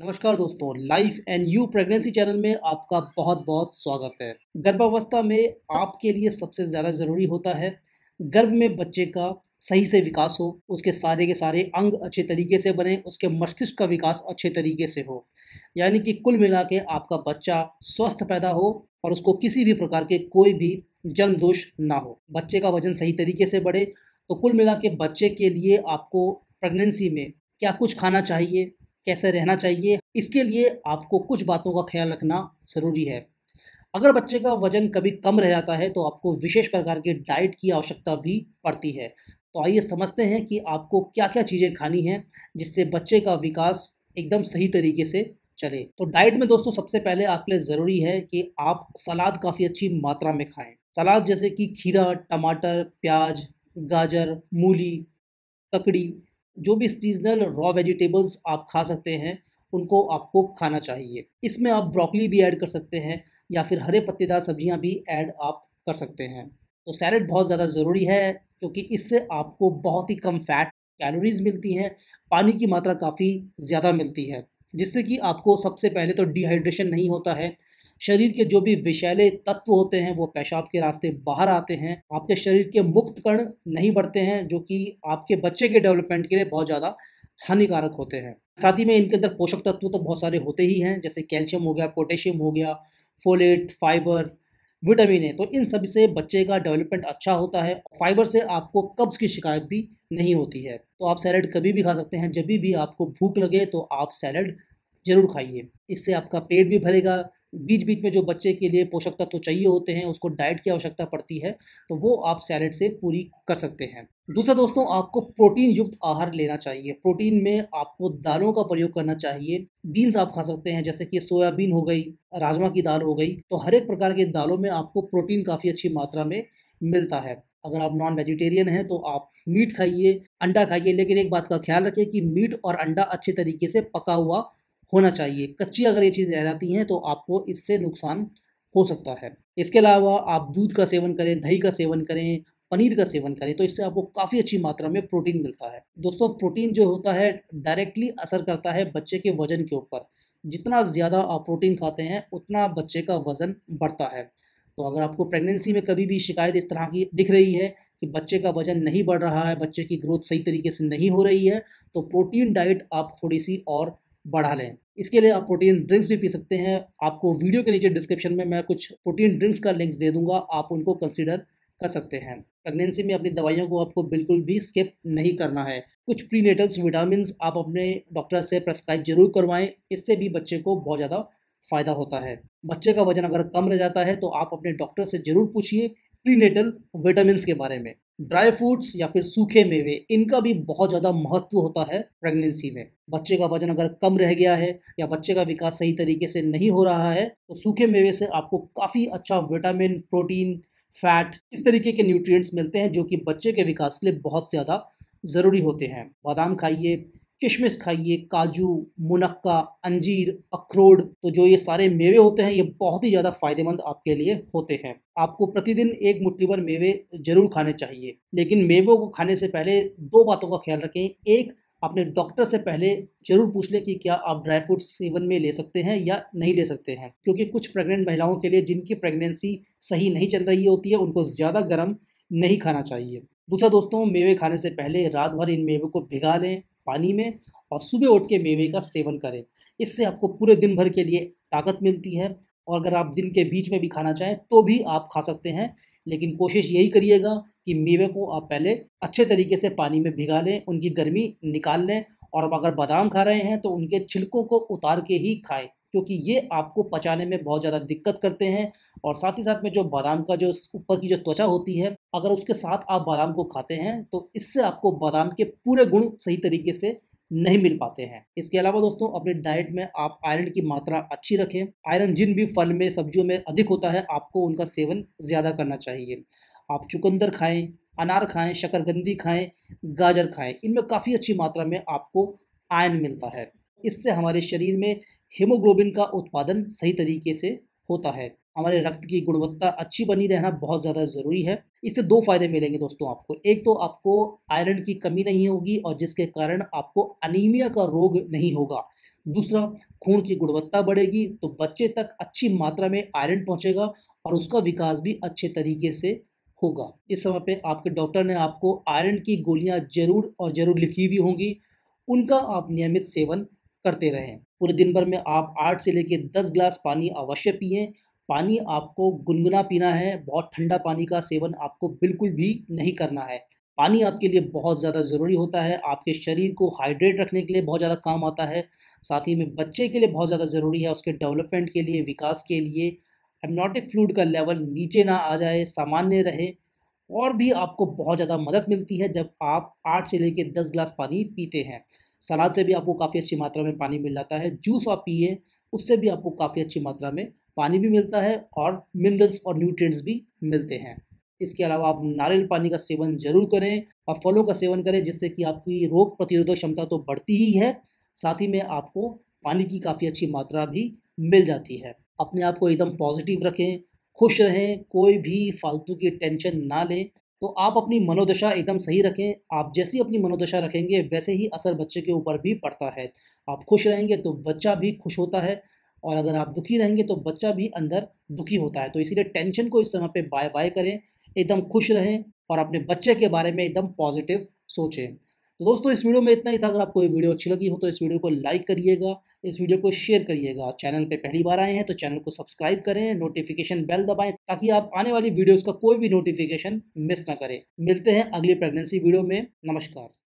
नमस्कार दोस्तों life and you pregnancy channel में आपका बहुत बहुत स्वागत है गर्भावस्था में आपके लिए सबसे ज़्यादा ज़रूरी होता है गर्भ में बच्चे का सही से विकास हो उसके सारे के सारे अंग अच्छे तरीके से बने उसके मस्तिष्क का विकास अच्छे तरीके से हो यानी कि कुल मिला के आपका बच्चा स्वस्थ पैदा हो और उसको किसी भी प्रकार के कोई भी जन्म दोष ना हो बच्चे का वजन सही तरीके से बढ़े तो कुल मिला के बच्चे के लिए आपको प्रेगनेंसी में क्या कुछ खाना चाहिए कैसे रहना चाहिए इसके लिए आपको कुछ बातों का ख्याल रखना ज़रूरी है अगर बच्चे का वजन कभी कम रह जाता है तो आपको विशेष प्रकार के डाइट की आवश्यकता भी पड़ती है तो आइए समझते हैं कि आपको क्या क्या चीज़ें खानी हैं जिससे बच्चे का विकास एकदम सही तरीके से चले तो डाइट में दोस्तों सबसे पहले आपके लिए ज़रूरी है कि आप सलाद काफ़ी अच्छी मात्रा में खाएं सलाद जैसे कि खीरा टमाटर प्याज गाजर मूली ककड़ी जो भी सीजनल रॉ वेजिटेबल्स आप खा सकते हैं उनको आपको खाना चाहिए इसमें आप ब्रोकली भी ऐड कर सकते हैं या फिर हरे पत्तेदार सब्जियां भी ऐड आप कर सकते हैं तो सैलड बहुत ज़्यादा ज़रूरी है क्योंकि इससे आपको बहुत ही कम फैट कैलोरीज मिलती हैं पानी की मात्रा काफ़ी ज़्यादा मिलती है जिससे कि आपको सबसे पहले तो डिहाइड्रेशन नहीं होता है शरीर के जो भी विषैले तत्व होते हैं वो पेशाब के रास्ते बाहर आते हैं आपके शरीर के मुक्त कण नहीं बढ़ते हैं जो कि आपके बच्चे के डेवलपमेंट के लिए बहुत ज़्यादा हानिकारक होते हैं साथ ही में इनके अंदर पोषक तत्व तो बहुत सारे होते ही हैं जैसे कैल्शियम हो गया पोटेशियम हो गया फोलेट फाइबर विटामिन है तो इन सब से बच्चे का डेवलपमेंट अच्छा होता है फाइबर से आपको कब्ज की शिकायत भी नहीं होती है तो आप सैलड कभी भी खा सकते हैं जब भी आपको भूख लगे तो आप सैलड ज़रूर खाइए इससे आपका पेट भी भरेगा बीच बीच में जो बच्चे के लिए पोषक तत्व तो चाहिए होते हैं उसको डाइट की आवश्यकता पड़ती है तो वो आप सैलड से पूरी कर सकते हैं दूसरा दोस्तों आपको प्रोटीन युक्त आहार लेना चाहिए प्रोटीन में आपको दालों का प्रयोग करना चाहिए बीन्स आप खा सकते हैं जैसे कि सोयाबीन हो गई राजमा की दाल हो गई तो हर एक प्रकार के दालों में आपको प्रोटीन काफ़ी अच्छी मात्रा में मिलता है अगर आप नॉन वेजिटेरियन हैं तो आप मीट खाइए अंडा खाइए लेकिन एक बात का ख्याल रखिए कि मीट और अंडा अच्छे तरीके से पका हुआ होना चाहिए कच्ची अगर ये चीज़ रह जाती हैं तो आपको इससे नुकसान हो सकता है इसके अलावा आप दूध का सेवन करें दही का सेवन करें पनीर का सेवन करें तो इससे आपको काफ़ी अच्छी मात्रा में प्रोटीन मिलता है दोस्तों प्रोटीन जो होता है डायरेक्टली असर करता है बच्चे के वजन के ऊपर जितना ज़्यादा आप प्रोटीन खाते हैं उतना बच्चे का वज़न बढ़ता है तो अगर आपको प्रेगनेंसी में कभी भी शिकायत इस तरह की दिख रही है कि बच्चे का वजन नहीं बढ़ रहा है बच्चे की ग्रोथ सही तरीके से नहीं हो रही है तो प्रोटीन डाइट आप थोड़ी सी और बढ़ा लें इसके लिए आप प्रोटीन ड्रिंक्स भी पी सकते हैं आपको वीडियो के नीचे डिस्क्रिप्शन में मैं कुछ प्रोटीन ड्रिंक्स का लिंक्स दे दूंगा आप उनको कंसिडर कर सकते हैं प्रेगनेंसी में अपनी दवाइयों को आपको बिल्कुल भी स्किप नहीं करना है कुछ प्रीनेटल्स विटामिन आप अपने डॉक्टर से प्रेस्क्राइब जरूर करवाएं इससे भी बच्चे को बहुत ज़्यादा फ़ायदा होता है बच्चे का वजन अगर कम रह जाता है तो आप अपने डॉक्टर से ज़रूर पूछिए प्रीनेटल विटामिन के बारे में ड्राई फ्रूट्स या फिर सूखे मेवे इनका भी बहुत ज़्यादा महत्व होता है प्रेगनेंसी में बच्चे का वजन अगर कम रह गया है या बच्चे का विकास सही तरीके से नहीं हो रहा है तो सूखे मेवे से आपको काफ़ी अच्छा विटामिन प्रोटीन फैट इस तरीके के न्यूट्रिएंट्स मिलते हैं जो कि बच्चे के विकास के लिए बहुत ज़्यादा ज़रूरी होते हैं बादाम खाइए किशमिश खाइए काजू मुनक्का अंजीर अखरोट तो जो ये सारे मेवे होते हैं ये बहुत ही ज़्यादा फायदेमंद आपके लिए होते हैं आपको प्रतिदिन एक मुट्ठी भर मेवे जरूर खाने चाहिए लेकिन मेवों को खाने से पहले दो बातों का ख्याल रखें एक अपने डॉक्टर से पहले जरूर पूछ लें कि क्या आप ड्राई फ्रूट सेवन में ले सकते हैं या नहीं ले सकते हैं क्योंकि कुछ प्रेग्नेंट महिलाओं के लिए जिनकी प्रेगनेंसी सही नहीं चल रही होती है उनको ज़्यादा गर्म नहीं खाना चाहिए दूसरा दोस्तों मेवे खाने से पहले रात भर इन मेवे को भिगा लें पानी में और सुबह उठ के मेवे का सेवन करें इससे आपको पूरे दिन भर के लिए ताकत मिलती है और अगर आप दिन के बीच में भी खाना चाहें तो भी आप खा सकते हैं लेकिन कोशिश यही करिएगा कि मेवे को आप पहले अच्छे तरीके से पानी में भिगा लें उनकी गर्मी निकाल लें और अगर बादाम खा रहे हैं तो उनके छिलकों को उतार के ही खाएं क्योंकि ये आपको पचाने में बहुत ज़्यादा दिक्कत करते हैं और साथ ही साथ में जो बादाम का जो ऊपर की जो त्वचा होती है अगर उसके साथ आप बादाम को खाते हैं तो इससे आपको बादाम के पूरे गुण सही तरीके से नहीं मिल पाते हैं इसके अलावा दोस्तों अपने डाइट में आप आयरन की मात्रा अच्छी रखें आयरन जिन भी फल में सब्जियों में अधिक होता है आपको उनका सेवन ज़्यादा करना चाहिए आप चुकंदर खाएं अनार खाएं शकरकंदी खाएं गाजर खाएं इनमें काफ़ी अच्छी मात्रा में आपको आयन मिलता है इससे हमारे शरीर में हीमोग्लोबिन का उत्पादन सही तरीके से होता है हमारे रक्त की गुणवत्ता अच्छी बनी रहना बहुत ज़्यादा ज़रूरी है इससे दो फायदे मिलेंगे दोस्तों आपको एक तो आपको आयरन की कमी नहीं होगी और जिसके कारण आपको अनीमिया का रोग नहीं होगा दूसरा खून की गुणवत्ता बढ़ेगी तो बच्चे तक अच्छी मात्रा में आयरन पहुँचेगा और उसका विकास भी अच्छे तरीके से होगा इस समय पे आपके डॉक्टर ने आपको आयरन की गोलियां जरूर और जरूर लिखी हुई होंगी उनका आप नियमित सेवन करते रहें पूरे दिन भर में आप आठ से लेकर दस ग्लास पानी अवश्य पिए पानी आपको गुनगुना पीना है बहुत ठंडा पानी का सेवन आपको बिल्कुल भी नहीं करना है पानी आपके लिए बहुत ज़्यादा ज़रूरी होता है आपके शरीर को हाइड्रेट रखने के लिए बहुत ज़्यादा काम आता है साथ ही में बच्चे के लिए बहुत ज़्यादा ज़रूरी है उसके डेवलपमेंट के लिए विकास के लिए एमनोटिक फ्लूड का लेवल नीचे ना आ जाए सामान्य रहे और भी आपको बहुत ज़्यादा मदद मिलती है जब आप आठ से लेकर दस ग्लास पानी पीते हैं सलाद से भी आपको काफ़ी अच्छी मात्रा में पानी मिल जाता है जूस आप पिए उससे भी आपको काफ़ी अच्छी मात्रा में पानी भी मिलता है और मिनरल्स और न्यूट्रिएंट्स भी मिलते हैं इसके अलावा आप नारियल पानी का सेवन जरूर करें और फलों का सेवन करें जिससे कि आपकी रोग प्रतिरोधक क्षमता तो बढ़ती ही है साथ ही में आपको पानी की काफ़ी अच्छी मात्रा भी मिल जाती है अपने आप को एकदम पॉजिटिव रखें खुश रहें कोई भी फालतू की टेंशन ना लें तो आप अपनी मनोदशा एकदम सही रखें आप जैसी अपनी मनोदशा रखेंगे वैसे ही असर बच्चे के ऊपर भी पड़ता है आप खुश रहेंगे तो बच्चा भी खुश होता है और अगर आप दुखी रहेंगे तो बच्चा भी अंदर दुखी होता है तो इसीलिए टेंशन को इस समय पर बाय बाय करें एकदम खुश रहें और अपने बच्चे के बारे में एकदम पॉजिटिव सोचें तो दोस्तों इस वीडियो में इतना ही था अगर आपको ये वीडियो अच्छी लगी हो तो इस वीडियो को लाइक करिएगा इस वीडियो को शेयर करिएगा चैनल पे पहली बार आए हैं तो चैनल को सब्सक्राइब करें नोटिफिकेशन बेल दबाएं ताकि आप आने वाली वीडियोस का कोई भी नोटिफिकेशन मिस ना करें मिलते हैं अगली प्रेगनेंसी वीडियो में नमस्कार